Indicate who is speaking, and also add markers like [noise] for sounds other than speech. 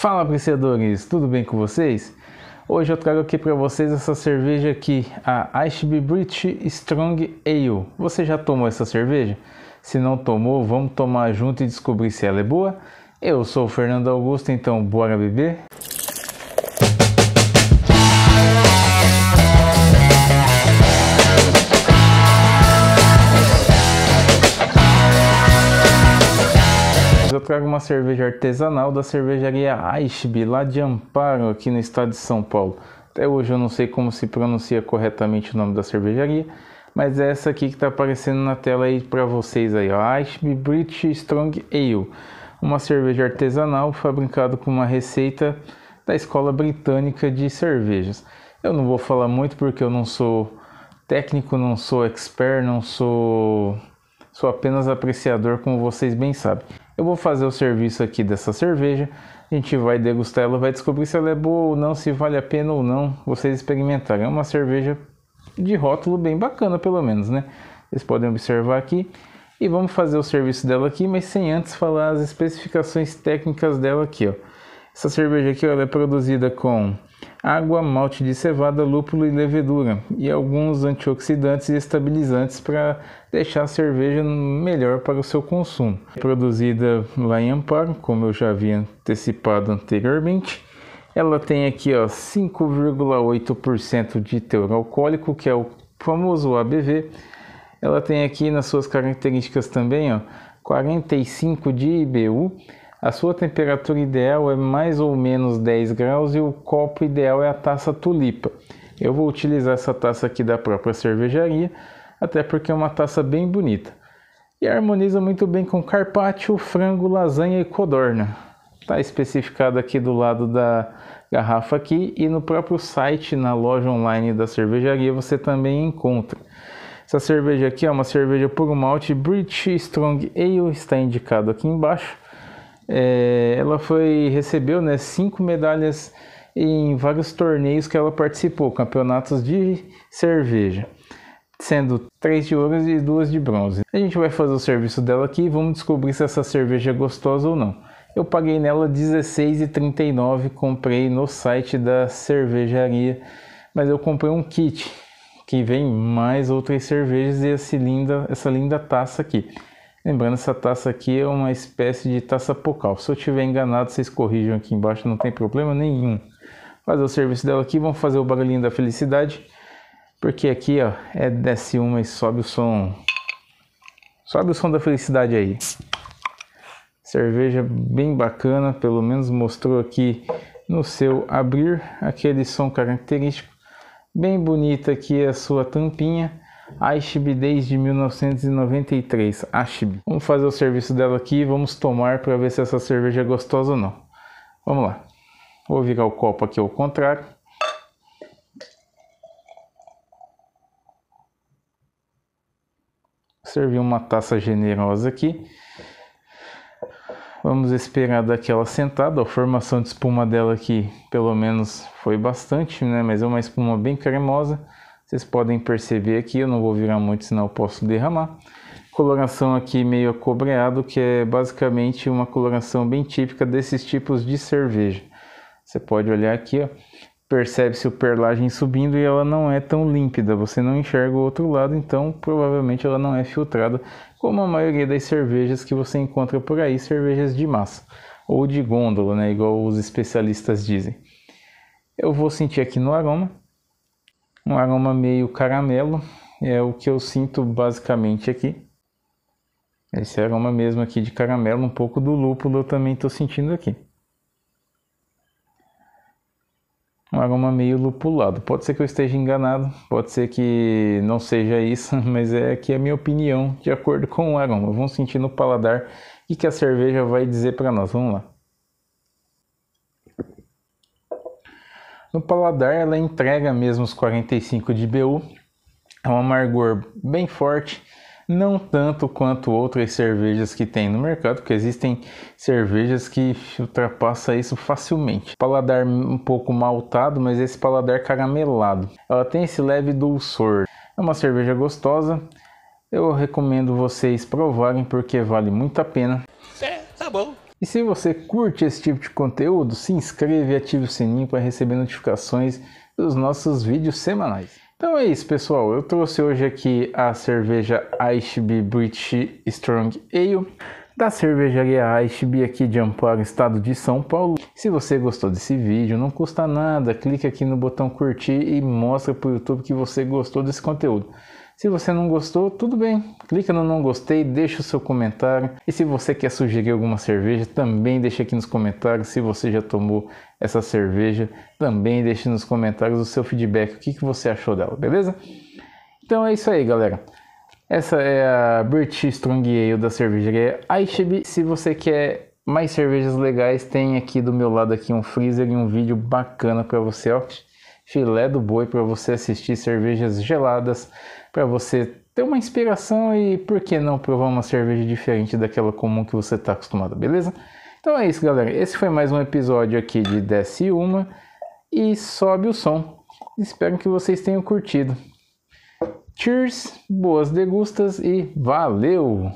Speaker 1: Fala apreciadores, tudo bem com vocês? Hoje eu trago aqui para vocês essa cerveja aqui, a Ashby British Strong Ale. Você já tomou essa cerveja? Se não tomou, vamos tomar junto e descobrir se ela é boa. Eu sou o Fernando Augusto, então bora beber? trago uma cerveja artesanal da cervejaria Aishbe, lá de Amparo, aqui no estado de São Paulo. Até hoje eu não sei como se pronuncia corretamente o nome da cervejaria, mas é essa aqui que está aparecendo na tela aí para vocês aí, ó, British Strong Ale, uma cerveja artesanal fabricada com uma receita da Escola Britânica de Cervejas. Eu não vou falar muito porque eu não sou técnico, não sou expert, não sou sou apenas apreciador, como vocês bem sabem. Eu vou fazer o serviço aqui dessa cerveja, a gente vai degustar ela, vai descobrir se ela é boa ou não, se vale a pena ou não vocês experimentarem. É uma cerveja de rótulo bem bacana, pelo menos, né? Vocês podem observar aqui. E vamos fazer o serviço dela aqui, mas sem antes falar as especificações técnicas dela aqui, ó. Essa cerveja aqui ela é produzida com água, malte de cevada, lúpulo e levedura e alguns antioxidantes e estabilizantes para deixar a cerveja melhor para o seu consumo. É produzida lá em Amparo, como eu já havia antecipado anteriormente. Ela tem aqui 5,8% de teor alcoólico, que é o famoso ABV. Ela tem aqui nas suas características também ó, 45 de IBU a sua temperatura ideal é mais ou menos 10 graus e o copo ideal é a taça tulipa. Eu vou utilizar essa taça aqui da própria cervejaria, até porque é uma taça bem bonita. E harmoniza muito bem com carpaccio, frango, lasanha e codorna. Está especificado aqui do lado da garrafa aqui e no próprio site, na loja online da cervejaria, você também encontra. Essa cerveja aqui é uma cerveja por malte British Strong Ale, está indicado aqui embaixo. É, ela foi recebeu né, cinco medalhas em vários torneios que ela participou, campeonatos de cerveja, sendo três de ouro e duas de bronze. A gente vai fazer o serviço dela aqui e vamos descobrir se essa cerveja é gostosa ou não. Eu paguei nela R$16,39, comprei no site da cervejaria, mas eu comprei um kit que vem mais outras cervejas e essa linda, essa linda taça aqui. Lembrando, essa taça aqui é uma espécie de taça pocal. Se eu estiver enganado, vocês corrijam aqui embaixo, não tem problema nenhum. Fazer o serviço dela aqui, vamos fazer o barulhinho da felicidade. Porque aqui, ó, é desce uma e sobe o som. Sobe o som da felicidade aí. Cerveja bem bacana, pelo menos mostrou aqui no seu abrir aquele som característico. Bem bonita aqui a sua tampinha Ashib desde 1993. Ashib. Vamos fazer o serviço dela aqui e vamos tomar para ver se essa cerveja é gostosa ou não. Vamos lá. Vou virar o copo aqui ao contrário. Servi uma taça generosa aqui. Vamos esperar daquela sentada. A formação de espuma dela aqui, pelo menos, foi bastante, né? Mas é uma espuma bem cremosa. Vocês podem perceber aqui, eu não vou virar muito, senão eu posso derramar. Coloração aqui meio acobreado, que é basicamente uma coloração bem típica desses tipos de cerveja. Você pode olhar aqui, percebe-se o perlagem subindo e ela não é tão límpida. Você não enxerga o outro lado, então provavelmente ela não é filtrada, como a maioria das cervejas que você encontra por aí, cervejas de massa ou de gôndola, né, igual os especialistas dizem. Eu vou sentir aqui no aroma um aroma meio caramelo, é o que eu sinto basicamente aqui. Esse aroma mesmo aqui de caramelo, um pouco do lúpulo eu também estou sentindo aqui. Um aroma meio lupulado. Pode ser que eu esteja enganado, pode ser que não seja isso, [laughs] mas é aqui a minha opinião de acordo com o aroma. Vamos sentir no paladar o que a cerveja vai dizer para nós. Vamos lá. No paladar, ela entrega mesmo os 45 de BU. É um amargor bem forte, não tanto quanto outras cervejas que tem no mercado, porque existem cervejas que ultrapassam isso facilmente. Paladar um pouco maltado, mas esse paladar caramelado. Ela tem esse leve dulçor. É uma cerveja gostosa. Eu recomendo vocês provarem porque vale muito a pena. É, tá bom. E se você curte esse tipo de conteúdo, se inscreva e ative o sininho para receber notificações dos nossos vídeos semanais. Então é isso, pessoal. Eu trouxe hoje aqui a cerveja Aishbi British Strong Ale da cervejaria Aishbi aqui de Amparo, estado de São Paulo. Se você gostou desse vídeo, não custa nada, clique aqui no botão curtir e mostra para o YouTube que você gostou desse conteúdo. Se você não gostou, tudo bem, clica no não gostei, deixa o seu comentário. E se você quer sugerir alguma cerveja, também deixa aqui nos comentários. Se você já tomou essa cerveja, também deixa nos comentários o seu feedback, o que, que você achou dela, beleza? Então é isso aí, galera. Essa é a British Strong Ale da cervejaria Aishib. Se você quer mais cervejas legais, tem aqui do meu lado aqui um freezer e um vídeo bacana para você, ó. Filé do boi para você assistir cervejas geladas para você ter uma inspiração e por que não provar uma cerveja diferente daquela comum que você está acostumado, beleza? Então é isso, galera. Esse foi mais um episódio aqui de Desce Uma e Sobe o Som. Espero que vocês tenham curtido. Cheers, boas degustas e valeu!